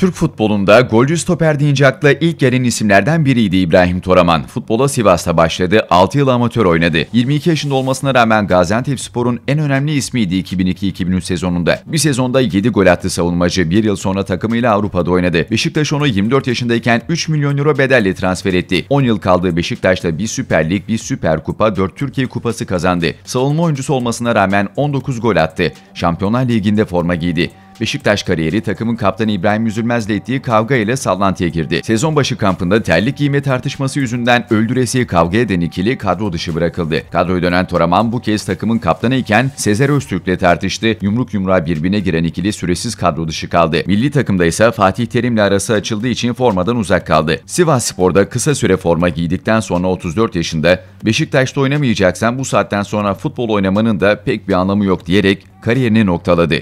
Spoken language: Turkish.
Türk futbolunda golcü stoper deyince akla ilk gelen isimlerden biriydi İbrahim Toraman. Futbola Sivas'ta başladı, 6 yıl amatör oynadı. 22 yaşında olmasına rağmen Gaziantep Spor'un en önemli ismiydi 2002-2003 sezonunda. Bir sezonda 7 gol attı savunmacı, bir yıl sonra takımıyla Avrupa'da oynadı. Beşiktaş onu 24 yaşındayken 3 milyon euro bedelle transfer etti. 10 yıl kaldığı Beşiktaş'ta bir Süper Lig, bir Süper Kupa, 4 Türkiye Kupası kazandı. Savunma oyuncusu olmasına rağmen 19 gol attı. Şampiyonlar Ligi'nde forma giydi. Beşiktaş kariyeri takımın kaptanı İbrahim Üzülmez'le ettiği kavga ile sallantıya girdi. Sezon başı kampında terlik giyme tartışması yüzünden öldüresiye kavga eden ikili kadro dışı bırakıldı. Kadroya dönen Toraman bu kez takımın kaptanı iken Sezer Öztürk'le tartıştı. Yumruk yumruğa birbirine giren ikili süresiz kadro dışı kaldı. Milli takımda ise Fatih Terim'le arası açıldığı için formadan uzak kaldı. Sivas Spor'da kısa süre forma giydikten sonra 34 yaşında Beşiktaş'ta oynamayacaksan bu saatten sonra futbol oynamanın da pek bir anlamı yok diyerek kariyerini noktaladı.